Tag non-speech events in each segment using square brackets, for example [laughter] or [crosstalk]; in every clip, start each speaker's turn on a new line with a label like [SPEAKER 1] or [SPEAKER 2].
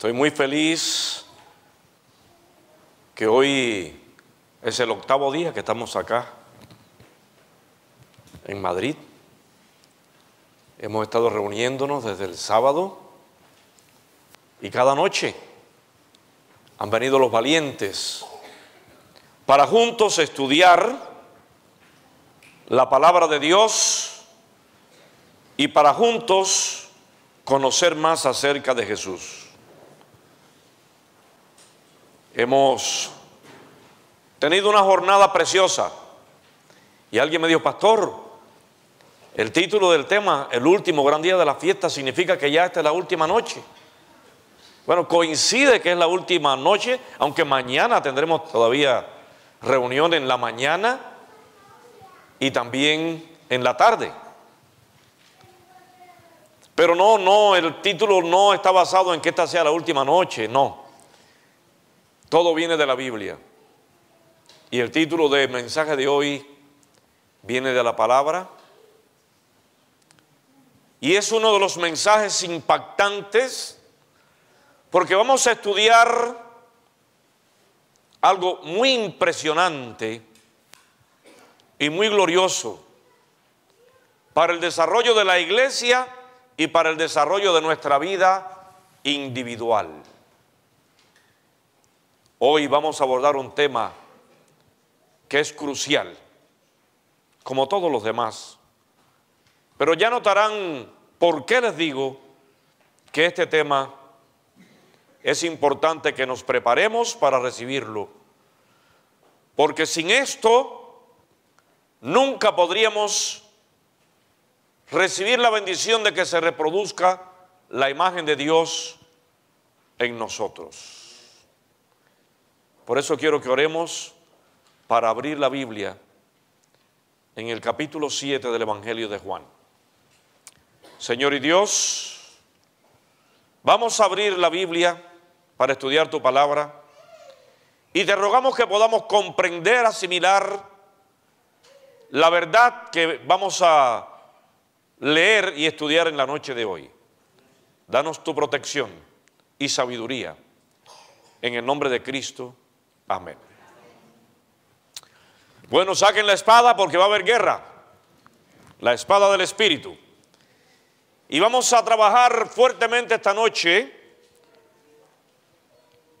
[SPEAKER 1] Estoy muy feliz que hoy es el octavo día que estamos acá en Madrid. Hemos estado reuniéndonos desde el sábado y cada noche han venido los valientes para juntos estudiar la palabra de Dios y para juntos conocer más acerca de Jesús. Hemos tenido una jornada preciosa. Y alguien me dijo, pastor, el título del tema, el último gran día de la fiesta, significa que ya esta es la última noche. Bueno, coincide que es la última noche, aunque mañana tendremos todavía reunión en la mañana y también en la tarde. Pero no, no, el título no está basado en que esta sea la última noche, no. Todo viene de la Biblia. Y el título de mensaje de hoy viene de la palabra. Y es uno de los mensajes impactantes porque vamos a estudiar algo muy impresionante y muy glorioso para el desarrollo de la iglesia y para el desarrollo de nuestra vida individual. Hoy vamos a abordar un tema que es crucial, como todos los demás. Pero ya notarán por qué les digo que este tema es importante que nos preparemos para recibirlo. Porque sin esto nunca podríamos recibir la bendición de que se reproduzca la imagen de Dios en nosotros. Por eso quiero que oremos para abrir la Biblia en el capítulo 7 del Evangelio de Juan. Señor y Dios, vamos a abrir la Biblia para estudiar tu palabra y te rogamos que podamos comprender, asimilar la verdad que vamos a leer y estudiar en la noche de hoy. Danos tu protección y sabiduría. En el nombre de Cristo. Amén. Bueno, saquen la espada porque va a haber guerra. La espada del Espíritu. Y vamos a trabajar fuertemente esta noche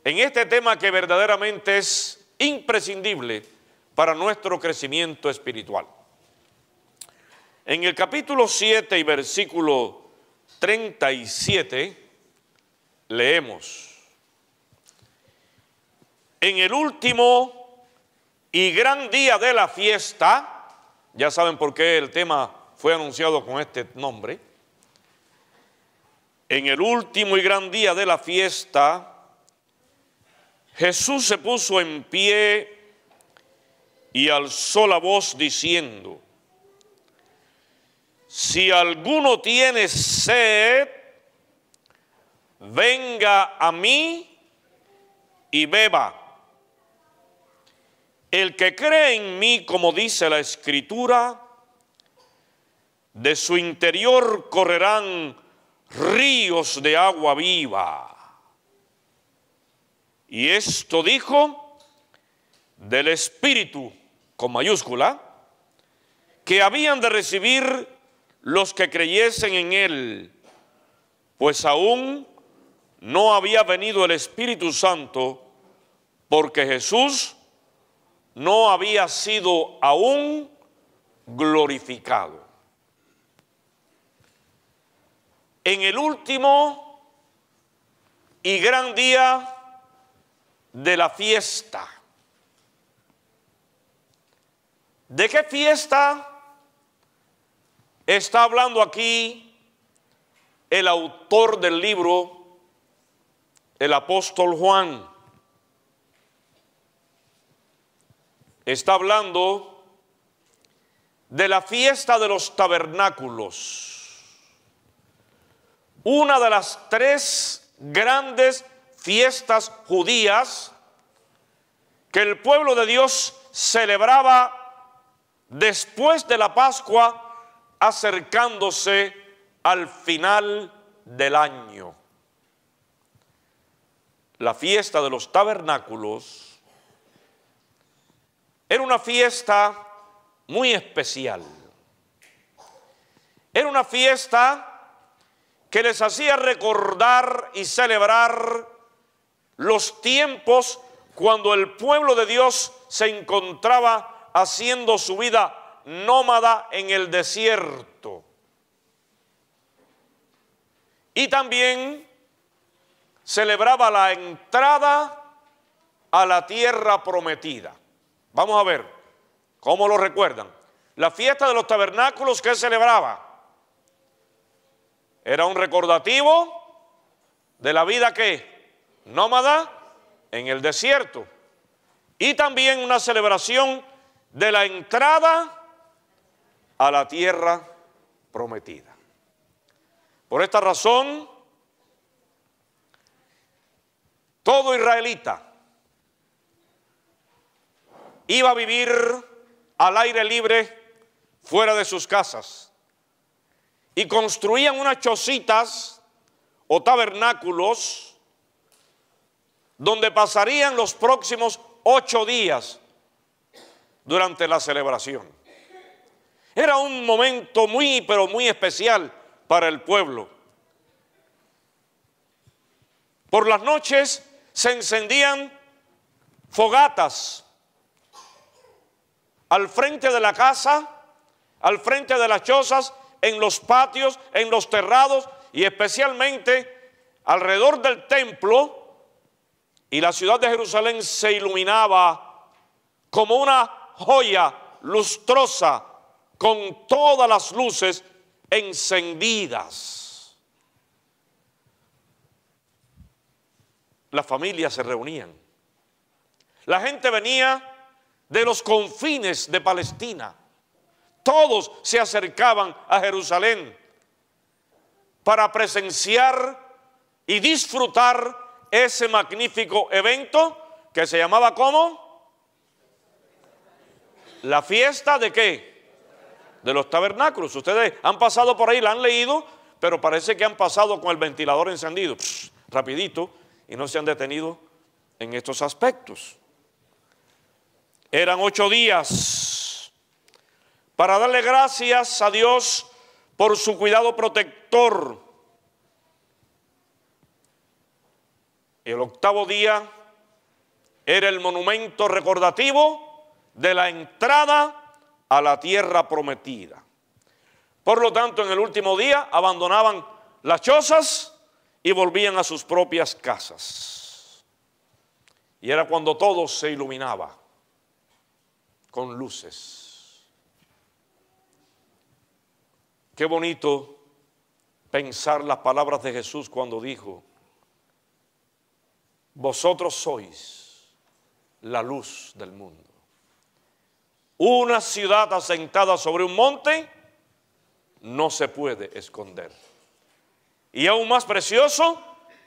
[SPEAKER 1] en este tema que verdaderamente es imprescindible para nuestro crecimiento espiritual. En el capítulo 7 y versículo 37 leemos en el último y gran día de la fiesta, ya saben por qué el tema fue anunciado con este nombre, en el último y gran día de la fiesta, Jesús se puso en pie y alzó la voz diciendo, si alguno tiene sed, venga a mí y beba. El que cree en mí, como dice la escritura, de su interior correrán ríos de agua viva. Y esto dijo del Espíritu, con mayúscula, que habían de recibir los que creyesen en Él, pues aún no había venido el Espíritu Santo, porque Jesús no había sido aún glorificado. En el último y gran día de la fiesta. ¿De qué fiesta está hablando aquí el autor del libro, el apóstol Juan? está hablando de la fiesta de los tabernáculos, una de las tres grandes fiestas judías que el pueblo de Dios celebraba después de la Pascua, acercándose al final del año. La fiesta de los tabernáculos era una fiesta muy especial. Era una fiesta que les hacía recordar y celebrar los tiempos cuando el pueblo de Dios se encontraba haciendo su vida nómada en el desierto. Y también celebraba la entrada a la tierra prometida. Vamos a ver cómo lo recuerdan. La fiesta de los tabernáculos que celebraba era un recordativo de la vida que nómada en el desierto y también una celebración de la entrada a la tierra prometida. Por esta razón, todo israelita iba a vivir al aire libre fuera de sus casas y construían unas chocitas o tabernáculos donde pasarían los próximos ocho días durante la celebración. Era un momento muy, pero muy especial para el pueblo. Por las noches se encendían fogatas al frente de la casa, al frente de las chozas, en los patios, en los terrados y especialmente alrededor del templo. Y la ciudad de Jerusalén se iluminaba como una joya lustrosa con todas las luces encendidas. Las familias se reunían. La gente venía de los confines de Palestina. Todos se acercaban a Jerusalén para presenciar y disfrutar ese magnífico evento que se llamaba como la fiesta de qué? De los tabernáculos. Ustedes han pasado por ahí, la han leído, pero parece que han pasado con el ventilador encendido, rapidito, y no se han detenido en estos aspectos. Eran ocho días para darle gracias a Dios por su cuidado protector. El octavo día era el monumento recordativo de la entrada a la tierra prometida. Por lo tanto, en el último día abandonaban las chozas y volvían a sus propias casas. Y era cuando todo se iluminaba con luces. Qué bonito pensar las palabras de Jesús cuando dijo, vosotros sois la luz del mundo. Una ciudad asentada sobre un monte no se puede esconder. Y aún más precioso,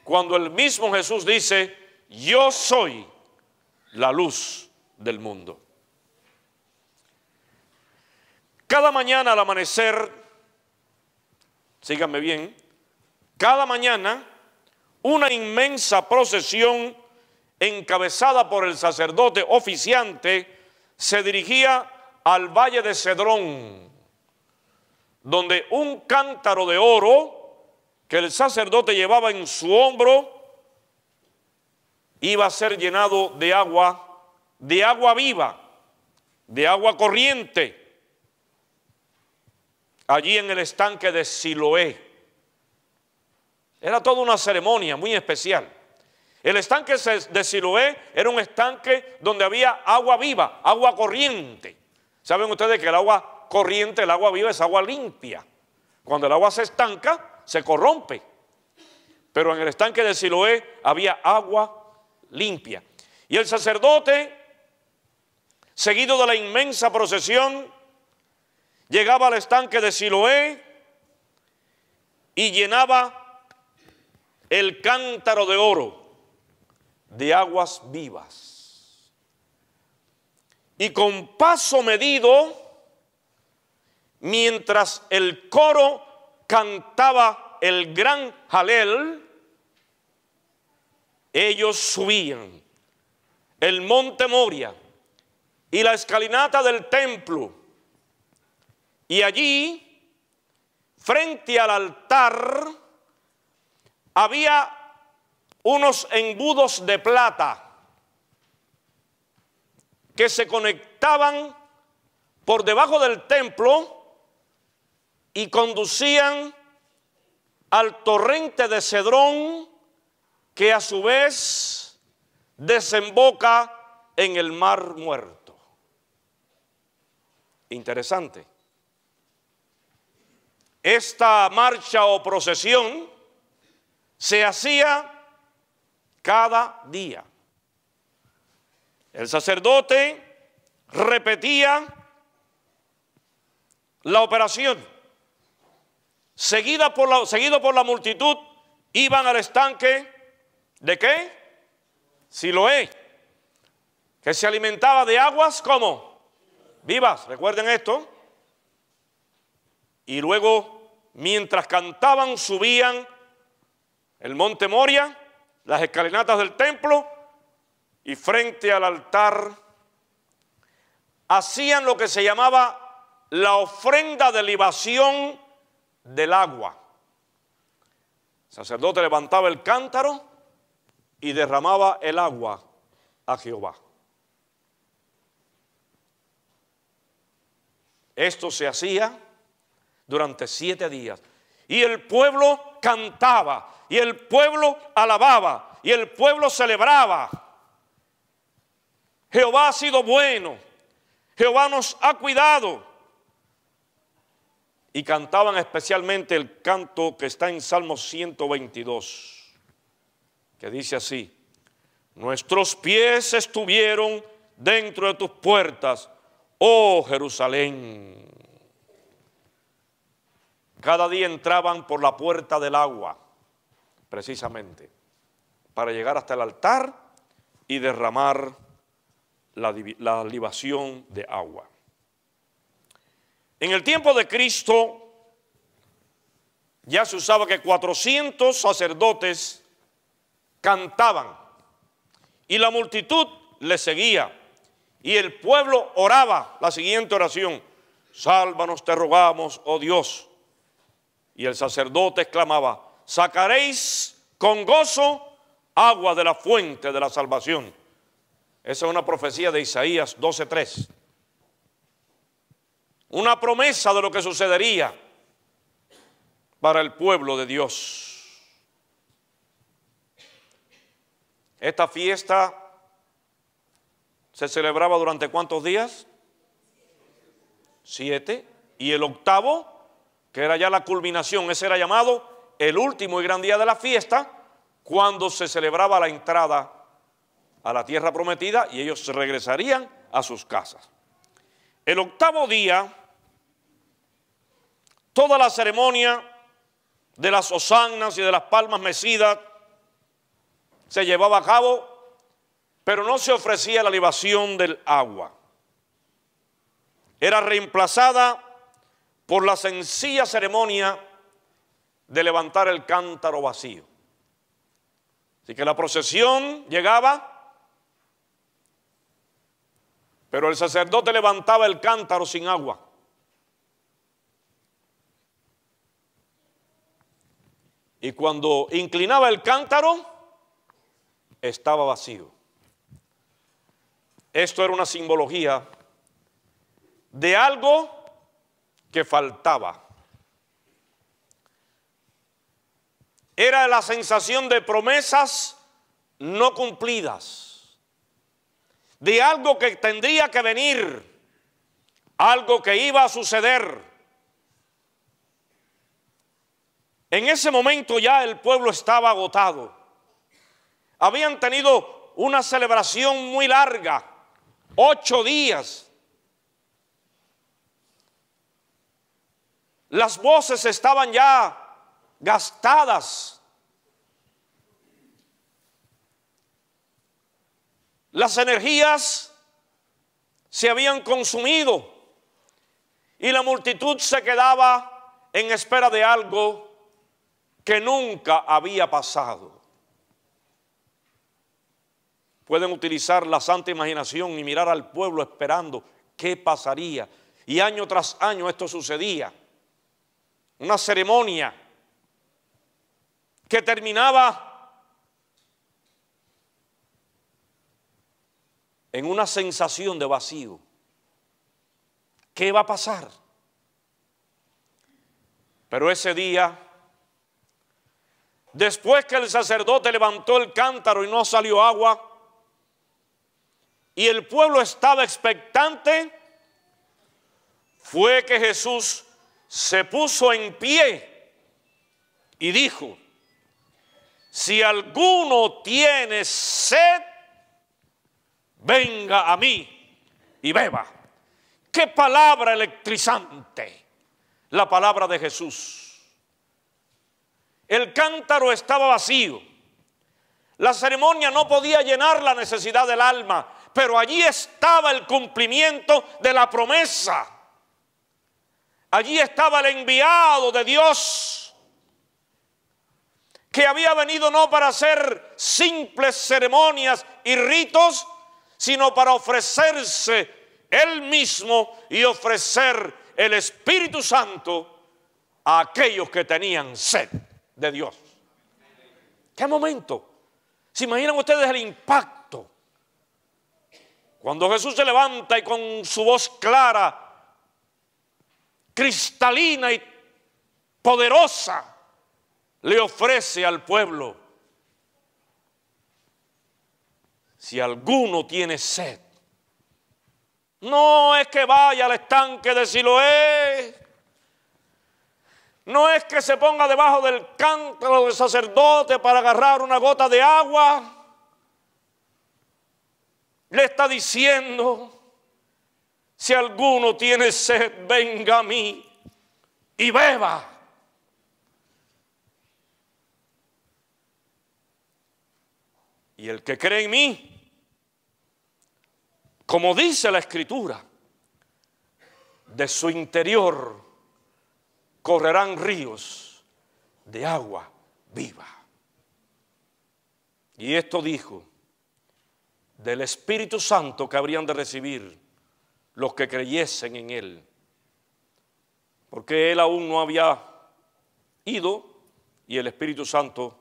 [SPEAKER 1] cuando el mismo Jesús dice, yo soy la luz del mundo. Cada mañana al amanecer, síganme bien, cada mañana una inmensa procesión encabezada por el sacerdote oficiante se dirigía al valle de Cedrón, donde un cántaro de oro que el sacerdote llevaba en su hombro iba a ser llenado de agua, de agua viva, de agua corriente allí en el estanque de Siloé. Era toda una ceremonia muy especial. El estanque de Siloé era un estanque donde había agua viva, agua corriente. Saben ustedes que el agua corriente, el agua viva es agua limpia. Cuando el agua se estanca, se corrompe. Pero en el estanque de Siloé había agua limpia. Y el sacerdote, seguido de la inmensa procesión, llegaba al estanque de Siloé y llenaba el cántaro de oro de aguas vivas. Y con paso medido, mientras el coro cantaba el gran Jalel, ellos subían el monte Moria y la escalinata del templo y allí, frente al altar, había unos embudos de plata que se conectaban por debajo del templo y conducían al torrente de Cedrón que a su vez desemboca en el mar muerto. Interesante. Esta marcha o procesión se hacía cada día. El sacerdote repetía la operación. Seguida por la, seguido por la multitud, iban al estanque de qué? Siloé, que se alimentaba de aguas como vivas. Recuerden esto. Y luego, mientras cantaban, subían el monte Moria, las escalinatas del templo, y frente al altar hacían lo que se llamaba la ofrenda de libación del agua. El sacerdote levantaba el cántaro y derramaba el agua a Jehová. Esto se hacía durante siete días. Y el pueblo cantaba, y el pueblo alababa, y el pueblo celebraba. Jehová ha sido bueno, Jehová nos ha cuidado. Y cantaban especialmente el canto que está en Salmo 122, que dice así, nuestros pies estuvieron dentro de tus puertas, oh Jerusalén. Cada día entraban por la puerta del agua, precisamente, para llegar hasta el altar y derramar la, la libación de agua. En el tiempo de Cristo ya se usaba que 400 sacerdotes cantaban y la multitud les seguía y el pueblo oraba la siguiente oración, sálvanos te rogamos, oh Dios, y el sacerdote exclamaba, sacaréis con gozo agua de la fuente de la salvación. Esa es una profecía de Isaías 12.3. Una promesa de lo que sucedería para el pueblo de Dios. Esta fiesta se celebraba durante cuántos días? Siete. ¿Y el octavo? que era ya la culminación, ese era llamado el último y gran día de la fiesta, cuando se celebraba la entrada a la tierra prometida y ellos regresarían a sus casas. El octavo día, toda la ceremonia de las hosannas y de las palmas mecidas se llevaba a cabo, pero no se ofrecía la libación del agua. Era reemplazada por la sencilla ceremonia de levantar el cántaro vacío. Así que la procesión llegaba, pero el sacerdote levantaba el cántaro sin agua. Y cuando inclinaba el cántaro, estaba vacío. Esto era una simbología de algo que faltaba. Era la sensación de promesas no cumplidas, de algo que tendría que venir, algo que iba a suceder. En ese momento ya el pueblo estaba agotado. Habían tenido una celebración muy larga, ocho días Las voces estaban ya gastadas. Las energías se habían consumido y la multitud se quedaba en espera de algo que nunca había pasado. Pueden utilizar la santa imaginación y mirar al pueblo esperando qué pasaría. Y año tras año esto sucedía una ceremonia que terminaba en una sensación de vacío. ¿Qué va a pasar? Pero ese día, después que el sacerdote levantó el cántaro y no salió agua, y el pueblo estaba expectante, fue que Jesús se puso en pie y dijo, si alguno tiene sed, venga a mí y beba. Qué palabra electrizante, la palabra de Jesús. El cántaro estaba vacío. La ceremonia no podía llenar la necesidad del alma, pero allí estaba el cumplimiento de la promesa Allí estaba el enviado de Dios, que había venido no para hacer simples ceremonias y ritos, sino para ofrecerse él mismo y ofrecer el Espíritu Santo a aquellos que tenían sed de Dios. ¿Qué momento? ¿Se imaginan ustedes el impacto? Cuando Jesús se levanta y con su voz clara cristalina y poderosa le ofrece al pueblo. Si alguno tiene sed, no es que vaya al estanque de Siloé, no es que se ponga debajo del cántaro del sacerdote para agarrar una gota de agua. Le está diciendo, si alguno tiene sed, venga a mí y beba. Y el que cree en mí, como dice la escritura, de su interior correrán ríos de agua viva. Y esto dijo del Espíritu Santo que habrían de recibir los que creyesen en él. Porque él aún no había ido y el Espíritu Santo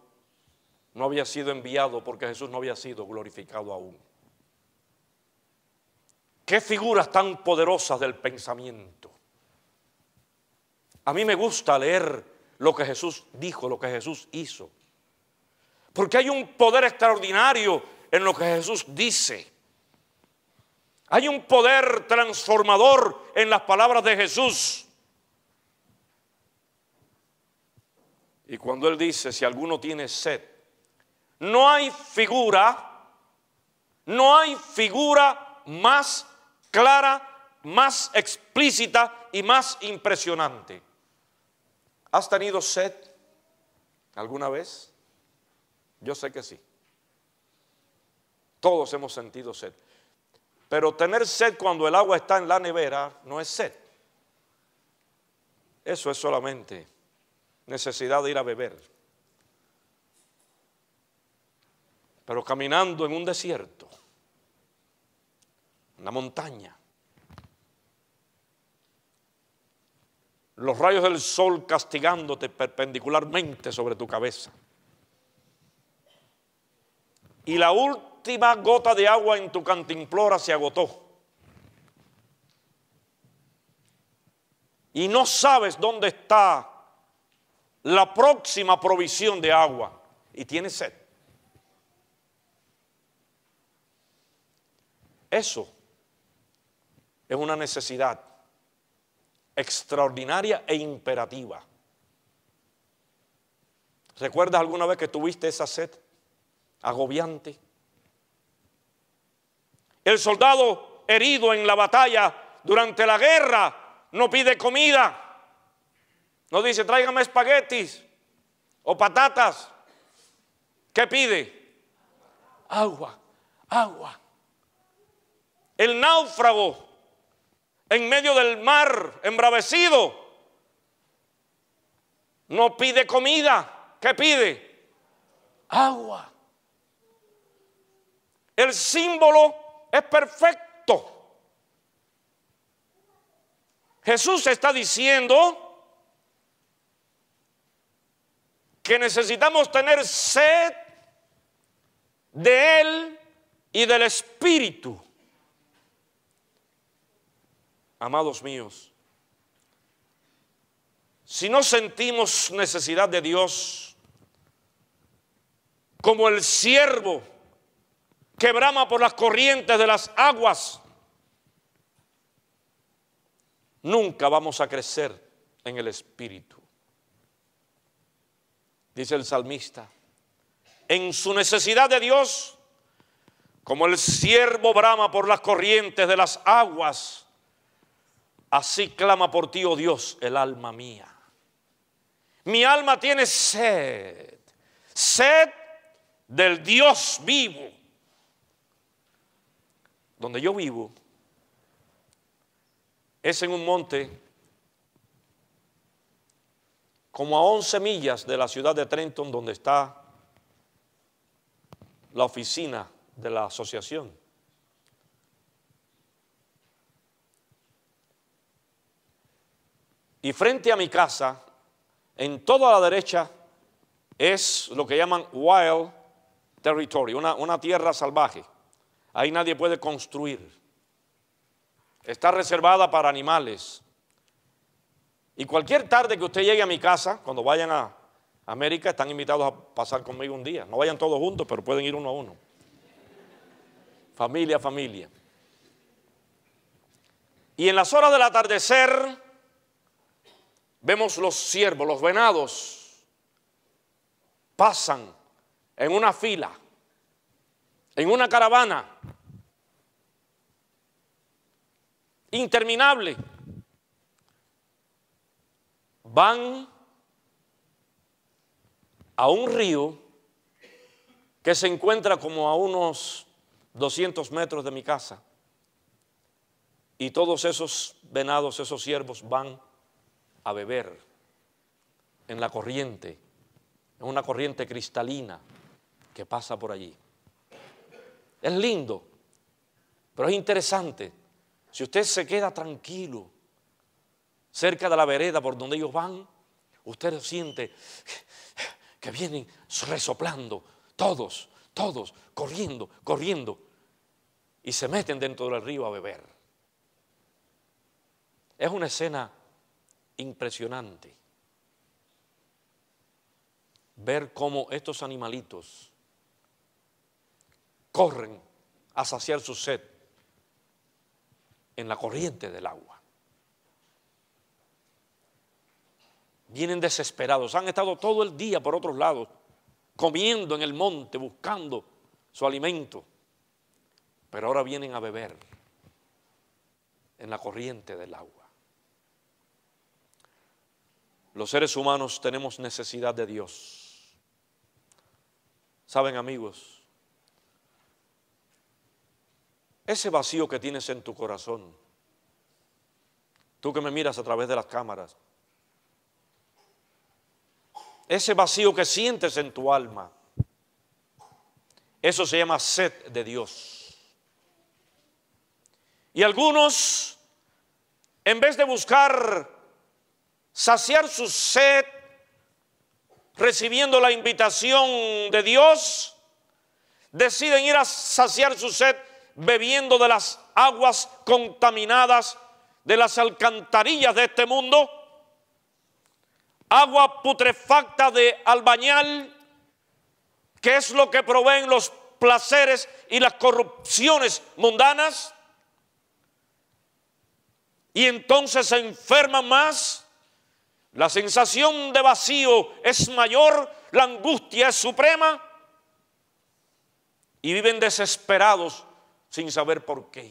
[SPEAKER 1] no había sido enviado porque Jesús no había sido glorificado aún. Qué figuras tan poderosas del pensamiento. A mí me gusta leer lo que Jesús dijo, lo que Jesús hizo. Porque hay un poder extraordinario en lo que Jesús dice. Hay un poder transformador en las palabras de Jesús. Y cuando Él dice, si alguno tiene sed, no hay figura, no hay figura más clara, más explícita y más impresionante. ¿Has tenido sed alguna vez? Yo sé que sí. Todos hemos sentido sed. Pero tener sed cuando el agua está en la nevera no es sed. Eso es solamente necesidad de ir a beber. Pero caminando en un desierto, en la montaña, los rayos del sol castigándote perpendicularmente sobre tu cabeza. Y la última última gota de agua en tu cantimplora se agotó. Y no sabes dónde está la próxima provisión de agua. Y tienes sed. Eso es una necesidad extraordinaria e imperativa. ¿Recuerdas alguna vez que tuviste esa sed agobiante? El soldado herido en la batalla durante la guerra no pide comida. No dice, tráigame espaguetis o patatas. ¿Qué pide? Agua, agua. El náufrago en medio del mar, embravecido, no pide comida. ¿Qué pide? Agua. El símbolo es perfecto. Jesús está diciendo que necesitamos tener sed de Él y del Espíritu. Amados míos, si no sentimos necesidad de Dios, como el siervo que brama por las corrientes de las aguas. Nunca vamos a crecer en el Espíritu. Dice el salmista, en su necesidad de Dios, como el siervo brama por las corrientes de las aguas, así clama por ti, oh Dios, el alma mía. Mi alma tiene sed, sed del Dios vivo donde yo vivo, es en un monte como a 11 millas de la ciudad de Trenton, donde está la oficina de la asociación. Y frente a mi casa, en toda la derecha, es lo que llaman wild territory, una, una tierra salvaje. Ahí nadie puede construir. Está reservada para animales. Y cualquier tarde que usted llegue a mi casa, cuando vayan a América, están invitados a pasar conmigo un día. No vayan todos juntos, pero pueden ir uno a uno. Familia, familia. Y en las horas del atardecer vemos los ciervos, los venados, pasan en una fila, en una caravana, interminable. Van a un río que se encuentra como a unos 200 metros de mi casa. Y todos esos venados, esos siervos van a beber en la corriente, en una corriente cristalina que pasa por allí. Es lindo, pero es interesante si usted se queda tranquilo cerca de la vereda por donde ellos van, usted siente que vienen resoplando, todos, todos, corriendo, corriendo, y se meten dentro del río a beber. Es una escena impresionante ver cómo estos animalitos corren a saciar su sed en la corriente del agua. Vienen desesperados, han estado todo el día por otros lados, comiendo en el monte, buscando su alimento, pero ahora vienen a beber en la corriente del agua. Los seres humanos tenemos necesidad de Dios. Saben amigos, ese vacío que tienes en tu corazón, tú que me miras a través de las cámaras, ese vacío que sientes en tu alma, eso se llama sed de Dios. Y algunos, en vez de buscar saciar su sed recibiendo la invitación de Dios, deciden ir a saciar su sed bebiendo de las aguas contaminadas de las alcantarillas de este mundo, agua putrefacta de albañal, que es lo que proveen los placeres y las corrupciones mundanas, y entonces se enferman más, la sensación de vacío es mayor, la angustia es suprema, y viven desesperados sin saber por qué.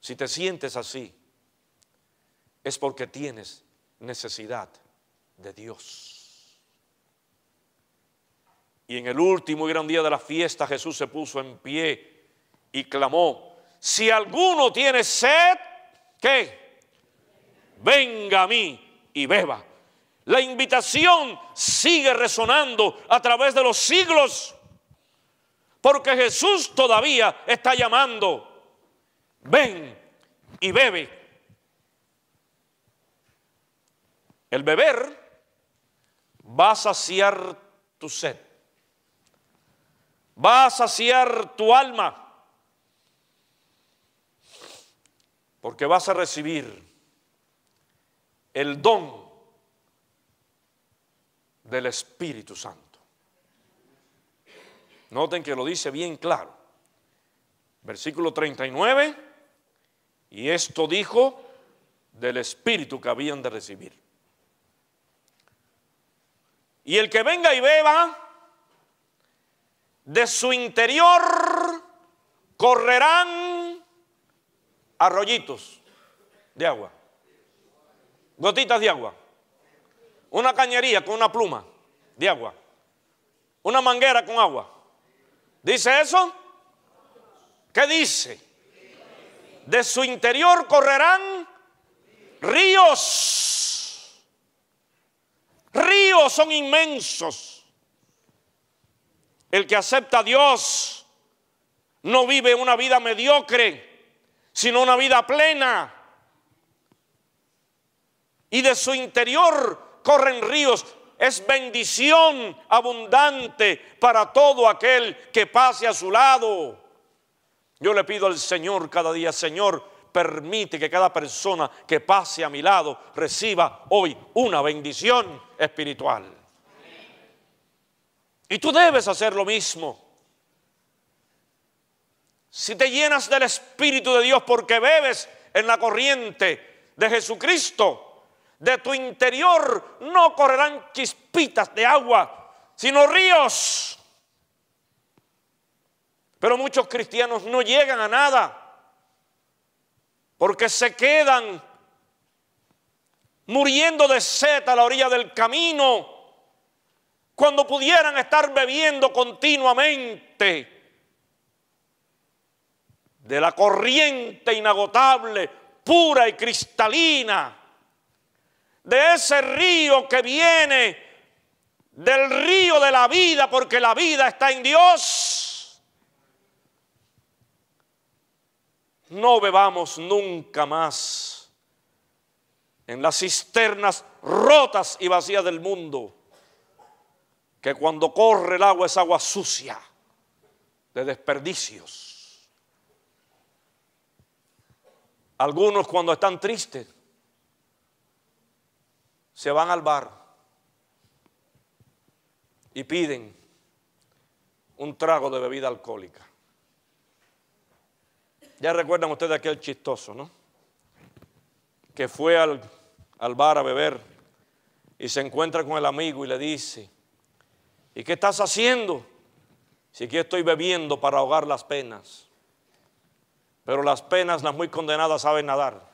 [SPEAKER 1] Si te sientes así, es porque tienes necesidad de Dios. Y en el último y gran día de la fiesta Jesús se puso en pie y clamó, si alguno tiene sed, ¿qué? Venga a mí y beba. La invitación sigue resonando a través de los siglos. Porque Jesús todavía está llamando. Ven y bebe. El beber va a saciar tu sed. Va a saciar tu alma. Porque vas a recibir el don del Espíritu Santo. Noten que lo dice bien claro. Versículo 39, y esto dijo del espíritu que habían de recibir. Y el que venga y beba, de su interior correrán arroyitos de agua, gotitas de agua, una cañería con una pluma de agua, una manguera con agua. ¿Dice eso? ¿Qué dice? De su interior correrán ríos. Ríos son inmensos. El que acepta a Dios no vive una vida mediocre, sino una vida plena. Y de su interior corren ríos es bendición abundante para todo aquel que pase a su lado. Yo le pido al Señor cada día, Señor, permite que cada persona que pase a mi lado reciba hoy una bendición espiritual. Y tú debes hacer lo mismo. Si te llenas del Espíritu de Dios porque bebes en la corriente de Jesucristo, de tu interior no correrán chispitas de agua, sino ríos. Pero muchos cristianos no llegan a nada porque se quedan muriendo de sed a la orilla del camino cuando pudieran estar bebiendo continuamente de la corriente inagotable, pura y cristalina de ese río que viene del río de la vida, porque la vida está en Dios. No bebamos nunca más en las cisternas rotas y vacías del mundo, que cuando corre el agua es agua sucia, de desperdicios. Algunos cuando están tristes se van al bar y piden un trago de bebida alcohólica. Ya recuerdan ustedes aquel chistoso, ¿no? Que fue al, bar a beber y se encuentra con el amigo y le dice, ¿y qué estás haciendo? Si aquí estoy bebiendo para ahogar las penas. Pero las penas, las muy condenadas, saben nadar.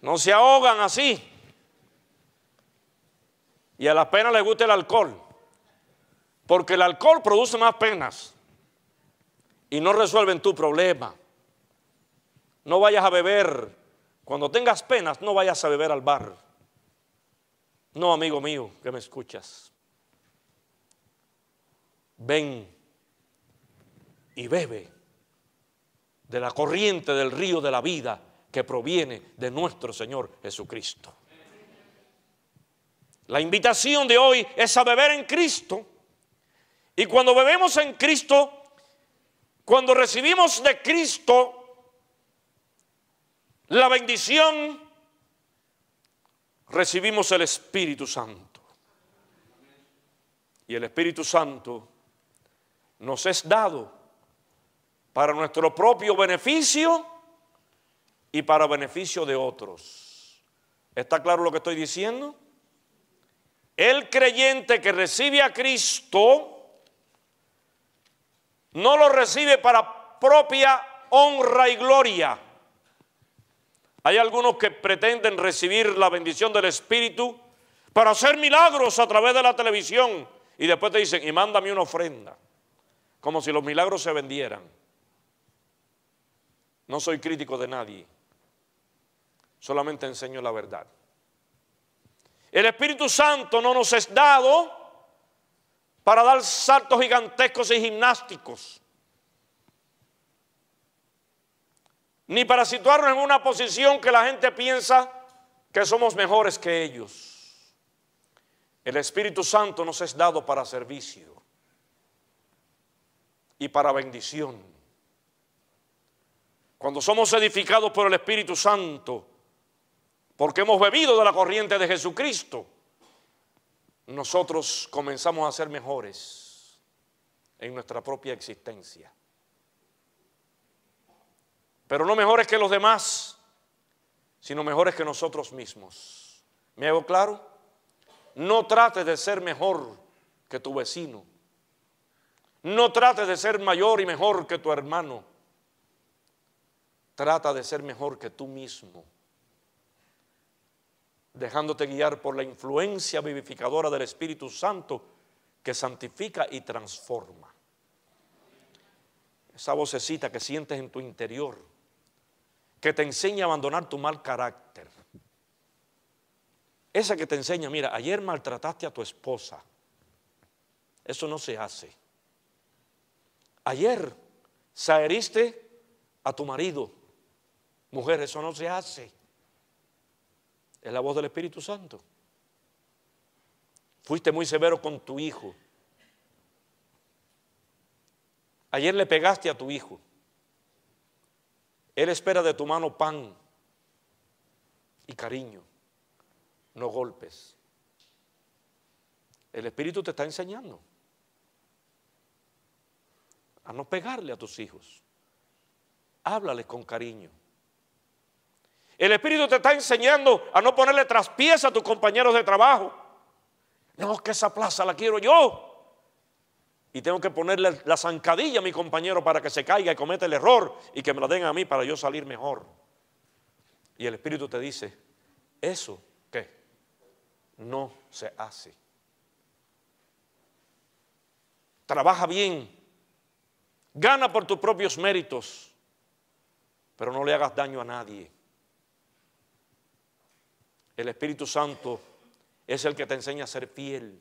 [SPEAKER 1] No se ahogan así. Y a las penas les gusta el alcohol. Porque el alcohol produce más penas. Y no resuelven tu problema. No vayas a beber. Cuando tengas penas, no vayas a beber al bar. No, amigo mío, que me escuchas. Ven y bebe de la corriente del río de la vida que proviene de nuestro Señor Jesucristo. La invitación de hoy es a beber en Cristo. Y cuando bebemos en Cristo, cuando recibimos de Cristo la bendición, recibimos el Espíritu Santo. Y el Espíritu Santo nos es dado para nuestro propio beneficio y para beneficio de otros. ¿Está claro lo que estoy diciendo? El creyente que recibe a Cristo no lo recibe para propia honra y gloria. Hay algunos que pretenden recibir la bendición del Espíritu para hacer milagros a través de la televisión y después te dicen, y mándame una ofrenda, como si los milagros se vendieran. No soy crítico de nadie solamente enseño la verdad. El Espíritu Santo no nos es dado para dar saltos gigantescos y gimnásticos, ni para situarnos en una posición que la gente piensa que somos mejores que ellos. El Espíritu Santo nos es dado para servicio y para bendición. Cuando somos edificados por el Espíritu Santo, porque hemos bebido de la corriente de Jesucristo, nosotros comenzamos a ser mejores en nuestra propia existencia. Pero no mejores que los demás, sino mejores que nosotros mismos. ¿Me hago claro? No trates de ser mejor que tu vecino. No trates de ser mayor y mejor que tu hermano. Trata de ser mejor que tú mismo dejándote guiar por la influencia vivificadora del Espíritu Santo que santifica y transforma. Esa vocecita que sientes en tu interior, que te enseña a abandonar tu mal carácter. Esa que te enseña, mira, ayer maltrataste a tu esposa. Eso no se hace. Ayer saheriste a tu marido. Mujer, eso no se hace. Es la voz del Espíritu Santo. Fuiste muy severo con tu hijo. Ayer le pegaste a tu hijo. Él espera de tu mano pan y cariño, no golpes. El Espíritu te está enseñando a no pegarle a tus hijos. Háblales con cariño. El Espíritu te está enseñando a no ponerle traspiés a tus compañeros de trabajo. No, que esa plaza la quiero yo. Y tengo que ponerle la zancadilla a mi compañero para que se caiga y cometa el error y que me la den a mí para yo salir mejor. Y el Espíritu te dice, eso que no se hace. Trabaja bien, gana por tus propios méritos, pero no le hagas daño a nadie. El Espíritu Santo es el que te enseña a ser fiel.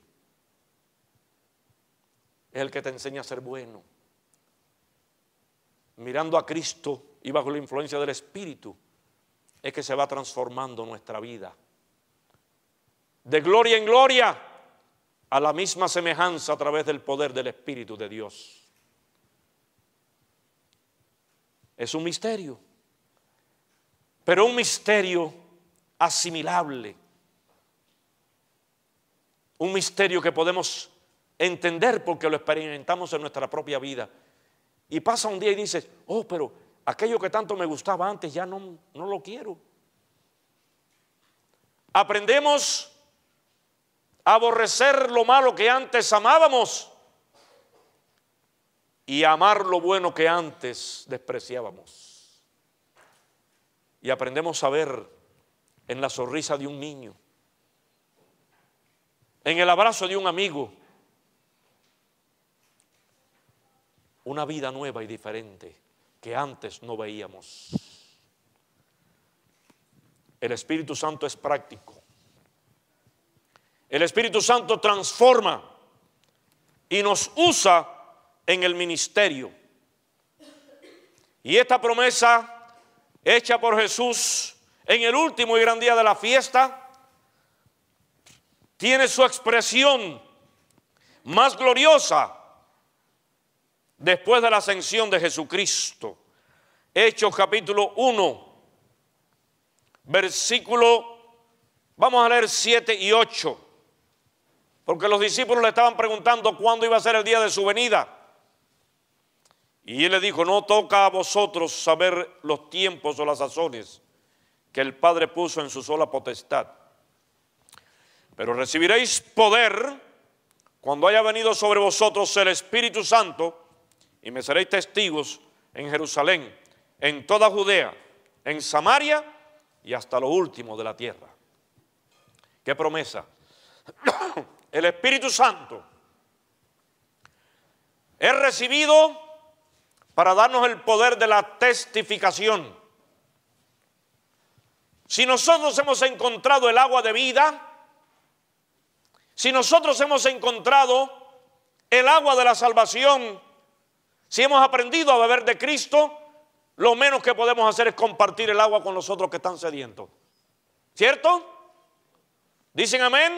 [SPEAKER 1] Es el que te enseña a ser bueno. Mirando a Cristo y bajo la influencia del Espíritu es que se va transformando nuestra vida. De gloria en gloria a la misma semejanza a través del poder del Espíritu de Dios. Es un misterio, pero un misterio asimilable. Un misterio que podemos entender porque lo experimentamos en nuestra propia vida. Y pasa un día y dices, oh, pero aquello que tanto me gustaba antes ya no, no lo quiero. Aprendemos a aborrecer lo malo que antes amábamos y a amar lo bueno que antes despreciábamos. Y aprendemos a ver en la sonrisa de un niño, en el abrazo de un amigo. Una vida nueva y diferente que antes no veíamos. El Espíritu Santo es práctico. El Espíritu Santo transforma y nos usa en el ministerio. Y esta promesa hecha por Jesús en el último y gran día de la fiesta, tiene su expresión más gloriosa después de la ascensión de Jesucristo. Hechos capítulo 1, versículo, vamos a leer 7 y 8, porque los discípulos le estaban preguntando cuándo iba a ser el día de su venida. Y él le dijo, no toca a vosotros saber los tiempos o las sazones que el Padre puso en su sola potestad. Pero recibiréis poder cuando haya venido sobre vosotros el Espíritu Santo y me seréis testigos en Jerusalén, en toda Judea, en Samaria y hasta lo último de la tierra. ¿Qué promesa? [coughs] El Espíritu Santo es recibido para darnos el poder de la testificación. Si nosotros hemos encontrado el agua de vida, si nosotros hemos encontrado el agua de la salvación, si hemos aprendido a beber de Cristo, lo menos que podemos hacer es compartir el agua con los otros que están sedientos. ¿Cierto? ¿Dicen amén?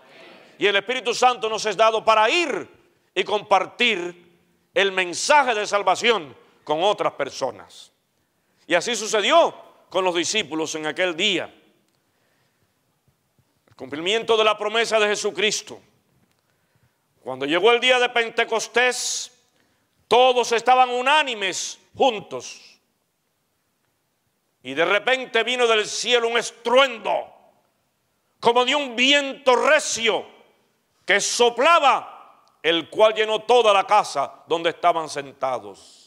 [SPEAKER 1] amén? Y el Espíritu Santo nos es dado para ir y compartir el mensaje de salvación con otras personas. Y así sucedió con los discípulos en aquel día. El cumplimiento de la promesa de Jesucristo. Cuando llegó el día de Pentecostés, todos estaban unánimes juntos. Y de repente vino del cielo un estruendo, como de un viento recio que soplaba, el cual llenó toda la casa donde estaban sentados.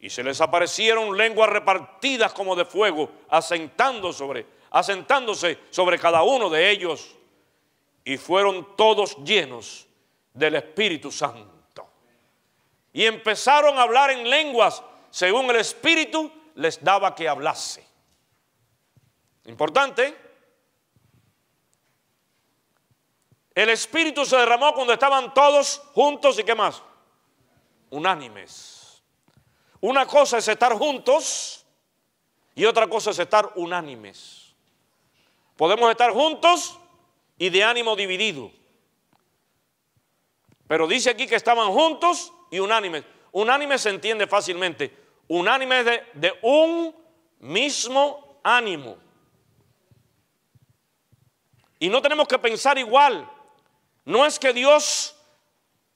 [SPEAKER 1] Y se les aparecieron lenguas repartidas como de fuego, asentando sobre, asentándose sobre cada uno de ellos. Y fueron todos llenos del Espíritu Santo. Y empezaron a hablar en lenguas según el Espíritu les daba que hablase. Importante. El Espíritu se derramó cuando estaban todos juntos y qué más. Unánimes. Una cosa es estar juntos y otra cosa es estar unánimes. Podemos estar juntos y de ánimo dividido. Pero dice aquí que estaban juntos y unánimes. Unánime se entiende fácilmente. Unánimes de, de un mismo ánimo. Y no tenemos que pensar igual. No es que Dios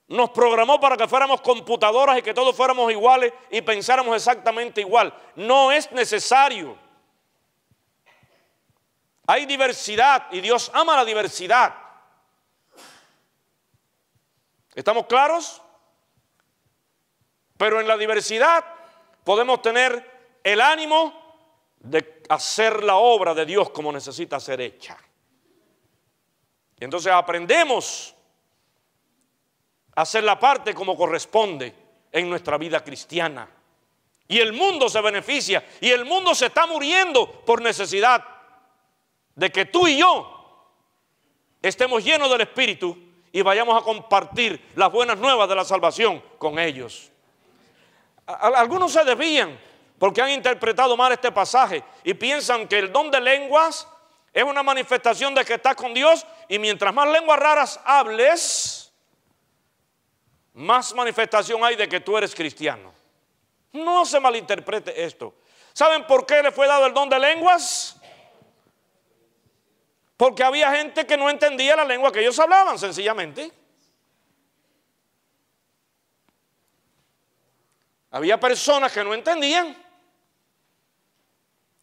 [SPEAKER 1] nos programó para que fuéramos computadoras y que todos fuéramos iguales y pensáramos exactamente igual. No es necesario. Hay diversidad y Dios ama la diversidad. ¿Estamos claros? Pero en la diversidad podemos tener el ánimo de hacer la obra de Dios como necesita ser hecha. Y entonces aprendemos hacer la parte como corresponde en nuestra vida cristiana. Y el mundo se beneficia y el mundo se está muriendo por necesidad de que tú y yo estemos llenos del Espíritu y vayamos a compartir las buenas nuevas de la salvación con ellos. Algunos se desvían porque han interpretado mal este pasaje y piensan que el don de lenguas es una manifestación de que estás con Dios y mientras más lenguas raras hables, más manifestación hay de que tú eres cristiano. No se malinterprete esto. ¿Saben por qué le fue dado el don de lenguas? Porque había gente que no entendía la lengua que ellos hablaban, sencillamente. Había personas que no entendían.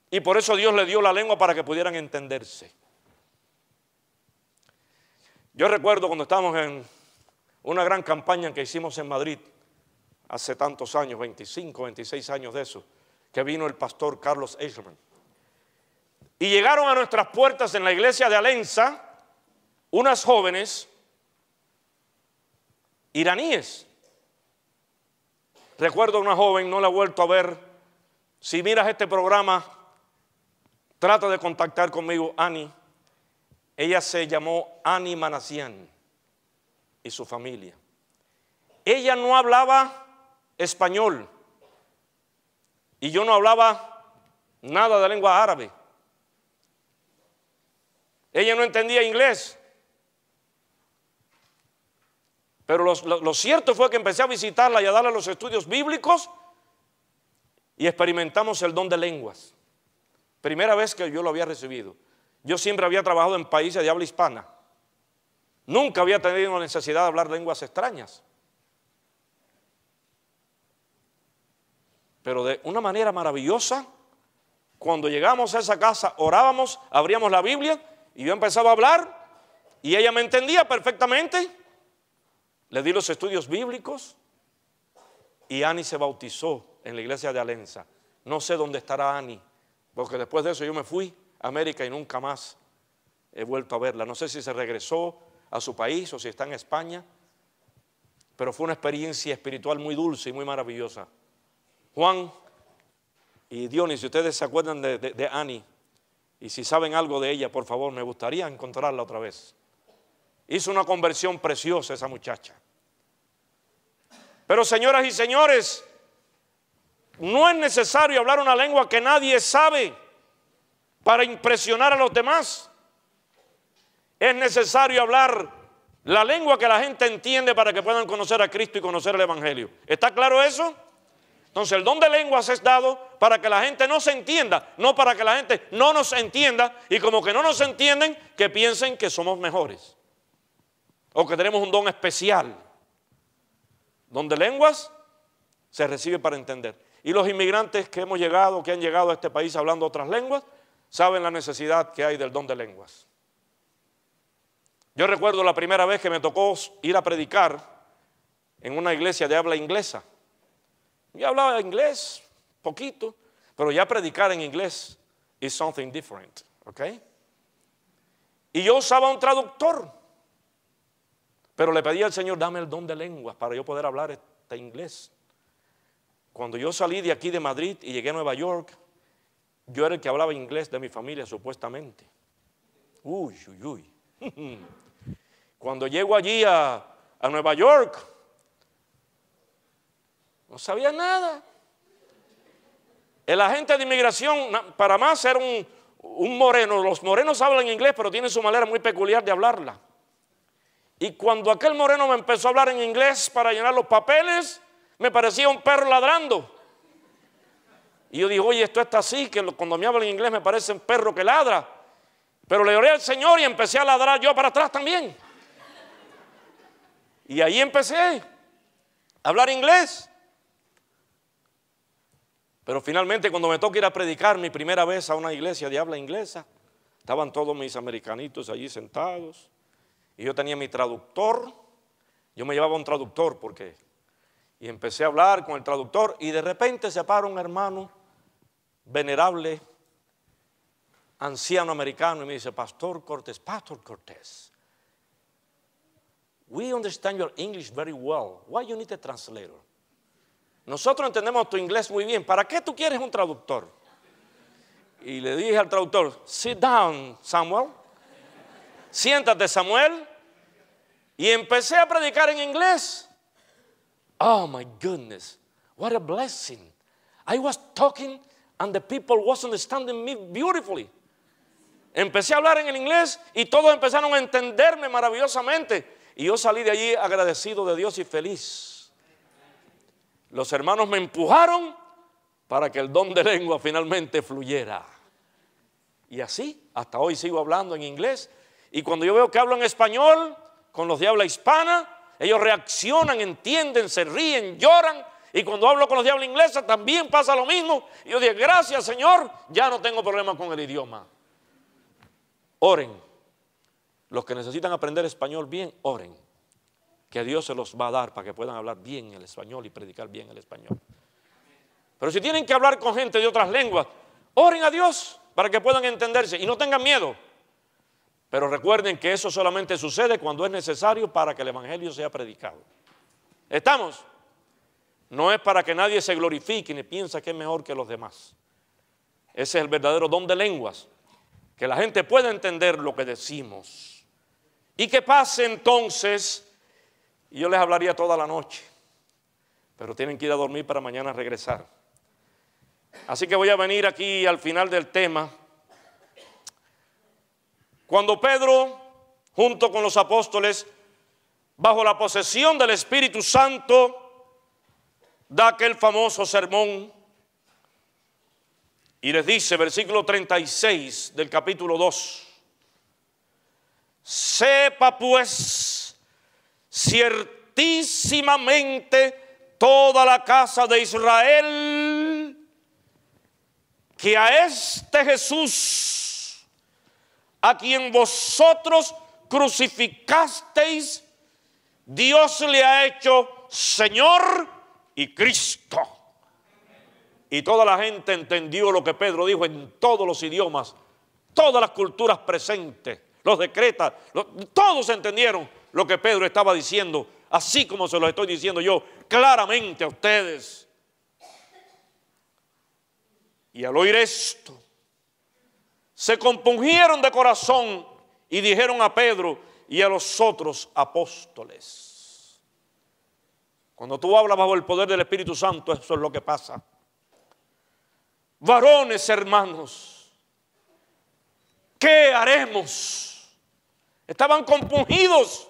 [SPEAKER 1] Y por eso Dios le dio la lengua para que pudieran entenderse. Yo recuerdo cuando estábamos en una gran campaña que hicimos en Madrid hace tantos años, 25, 26 años de eso, que vino el pastor Carlos Eichmann. Y llegaron a nuestras puertas en la iglesia de Alenza unas jóvenes iraníes. Recuerdo a una joven, no la he vuelto a ver. Si miras este programa, trata de contactar conmigo, Ani. Ella se llamó Ani Manasian y su familia. Ella no hablaba español y yo no hablaba nada de lengua árabe. Ella no entendía inglés. Pero lo, cierto fue que empecé a visitarla y a darle los estudios bíblicos y experimentamos el don de lenguas. Primera vez que yo lo había recibido. Yo siempre había trabajado en países de habla hispana. Nunca había tenido la necesidad de hablar lenguas extrañas. Pero de una manera maravillosa, cuando llegamos a esa casa, orábamos, abríamos la Biblia y yo empezaba a hablar y ella me entendía perfectamente. Le di los estudios bíblicos y Ani se bautizó en la iglesia de Alenza. No sé dónde estará Ani, porque después de eso yo me fui a América y nunca más he vuelto a verla. No sé si se regresó a su país o si está en España. Pero fue una experiencia espiritual muy dulce y muy maravillosa. Juan y Dionis, si ustedes se acuerdan de, de Annie y si saben algo de ella, por favor, me gustaría encontrarla otra vez. Hizo una conversión preciosa esa muchacha. Pero señoras y señores, no es necesario hablar una lengua que nadie sabe para impresionar a los demás. Es necesario hablar la lengua que la gente entiende para que puedan conocer a Cristo y conocer el Evangelio. ¿Está claro eso? Entonces el don de lenguas es dado para que la gente no se entienda, no para que la gente no nos entienda y como que no nos entienden, que piensen que somos mejores o que tenemos un don especial. Don de lenguas se recibe para entender. Y los inmigrantes que hemos llegado, que han llegado a este país hablando otras lenguas, saben la necesidad que hay del don de lenguas. Yo recuerdo la primera vez que me tocó ir a predicar en una iglesia de habla inglesa. Yo hablaba inglés, poquito, pero ya predicar en inglés is something different, ¿ok? Y yo usaba un traductor, pero le pedí al Señor, dame el don de lenguas para yo poder hablar este inglés. Cuando yo salí de aquí de Madrid y llegué a Nueva York, yo era el que hablaba inglés de mi familia supuestamente. Uy, uy, uy. [laughs] Cuando llego allí a, a Nueva York, no sabía nada. El agente de inmigración, para más, era un, moreno. Los morenos hablan inglés, pero tienen su manera muy peculiar de hablarla. Y cuando aquel moreno me empezó a hablar en inglés para llenar los papeles, me parecía un perro ladrando. Y yo digo oye, esto está así, que cuando me hablan en inglés me parecen perro que ladra. Pero le oré al Señor y empecé a ladrar yo para atrás también. Y ahí empecé a hablar inglés. Pero finalmente cuando me tocó ir a predicar mi primera vez a una iglesia de habla inglesa, estaban todos mis americanitos allí sentados. Y yo tenía mi traductor. Yo me llevaba un traductor porque... Y empecé a hablar con el traductor y de repente se para un hermano venerable anciano americano y me dice, Pastor Cortés, Pastor Cortés, we understand your English very well. Why you need a translator? Nosotros entendemos tu inglés muy bien. ¿Para qué tú quieres un traductor? Y le dije al traductor, sit down, Samuel. Siéntate, Samuel. Y empecé a predicar en inglés. Oh my goodness, what a blessing. I was talking and the people was understanding me beautifully. Empecé a hablar en el inglés y todos empezaron a entenderme maravillosamente. Y yo salí de allí agradecido de Dios y feliz. Los hermanos me empujaron para que el don de lengua finalmente fluyera. Y así, hasta hoy sigo hablando en inglés. Y cuando yo veo que hablo en español con los diablos hispana, ellos reaccionan, entienden, se ríen, lloran. Y cuando hablo con los diablos ingleses también pasa lo mismo. Y yo digo, gracias Señor, ya no tengo problemas con el idioma. Oren. Los que necesitan aprender español bien, oren. Que Dios se los va a dar para que puedan hablar bien el español y predicar bien el español. Pero si tienen que hablar con gente de otras lenguas, oren a Dios para que puedan entenderse y no tengan miedo. Pero recuerden que eso solamente sucede cuando es necesario para que el Evangelio sea predicado. ¿Estamos? No es para que nadie se glorifique ni piensa que es mejor que los demás. Ese es el verdadero don de lenguas que la gente pueda entender lo que decimos. ¿Y qué pase entonces? yo les hablaría toda la noche, pero tienen que ir a dormir para mañana regresar. Así que voy a venir aquí al final del tema. Cuando Pedro, junto con los apóstoles, bajo la posesión del Espíritu Santo, da aquel famoso sermón y les dice, versículo 36 del capítulo 2, sepa pues ciertísimamente toda la casa de Israel que a este Jesús, a quien vosotros crucificasteis, Dios le ha hecho Señor y Cristo. Y toda la gente entendió lo que Pedro dijo en todos los idiomas, todas las culturas presentes, los decretas, todos entendieron lo que Pedro estaba diciendo, así como se lo estoy diciendo yo claramente a ustedes. Y al oír esto, se compungieron de corazón y dijeron a Pedro y a los otros apóstoles. Cuando tú hablas bajo el poder del Espíritu Santo, eso es lo que pasa. Varones hermanos, ¿qué haremos? Estaban compungidos.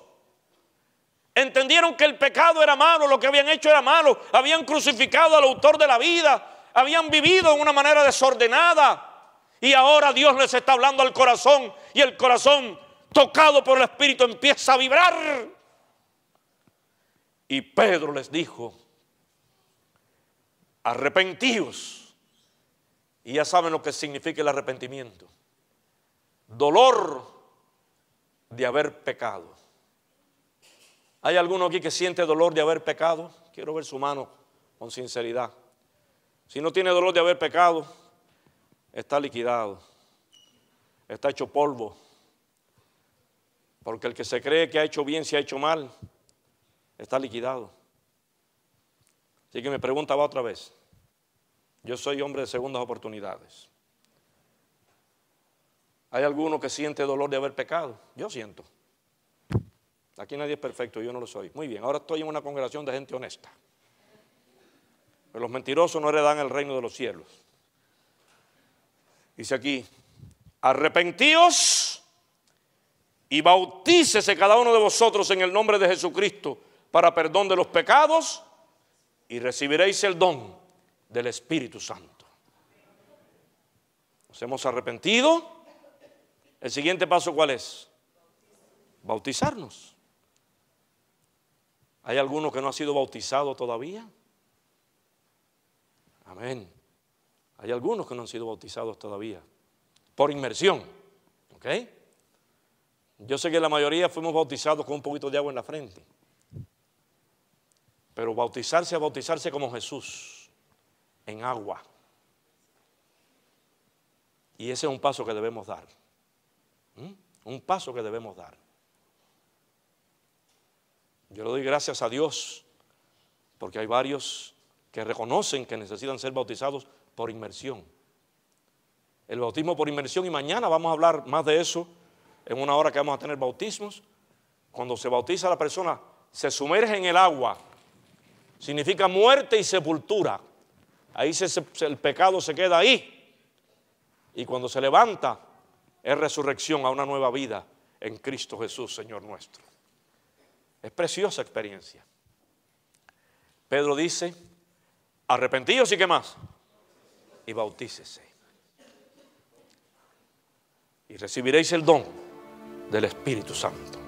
[SPEAKER 1] Entendieron que el pecado era malo, lo que habían hecho era malo. Habían crucificado al autor de la vida. Habían vivido de una manera desordenada. Y ahora Dios les está hablando al corazón. Y el corazón, tocado por el Espíritu, empieza a vibrar. Y Pedro les dijo, arrepentíos y ya saben lo que significa el arrepentimiento. Dolor de haber pecado. ¿Hay alguno aquí que siente dolor de haber pecado? Quiero ver su mano con sinceridad. Si no tiene dolor de haber pecado, está liquidado. Está hecho polvo. Porque el que se cree que ha hecho bien, si ha hecho mal, está liquidado. Así que me pregunta otra vez. Yo soy hombre de segundas oportunidades. Hay alguno que siente dolor de haber pecado. Yo siento. Aquí nadie es perfecto, yo no lo soy. Muy bien, ahora estoy en una congregación de gente honesta. Pero los mentirosos no heredan el reino de los cielos. Dice aquí, arrepentíos y bautícese cada uno de vosotros en el nombre de Jesucristo para perdón de los pecados y recibiréis el don del Espíritu Santo. Nos hemos arrepentido. El siguiente paso, ¿cuál es? Bautizarnos. ¿Hay alguno que no ha sido bautizado todavía? Amén. Hay algunos que no han sido bautizados todavía. Por inmersión. ¿Ok? Yo sé que la mayoría fuimos bautizados con un poquito de agua en la frente. Pero bautizarse, bautizarse como Jesús en agua. Y ese es un paso que debemos dar. ¿Mm? Un paso que debemos dar. Yo le doy gracias a Dios porque hay varios que reconocen que necesitan ser bautizados por inmersión. El bautismo por inmersión, y mañana vamos a hablar más de eso, en una hora que vamos a tener bautismos. Cuando se bautiza la persona, se sumerge en el agua. Significa muerte y sepultura. Ahí el pecado se queda ahí. Y cuando se levanta, es resurrección a una nueva vida en Cristo Jesús, Señor nuestro. Es preciosa experiencia. Pedro dice, arrepentíos y qué más. Y bautícese. Y recibiréis el don del Espíritu Santo.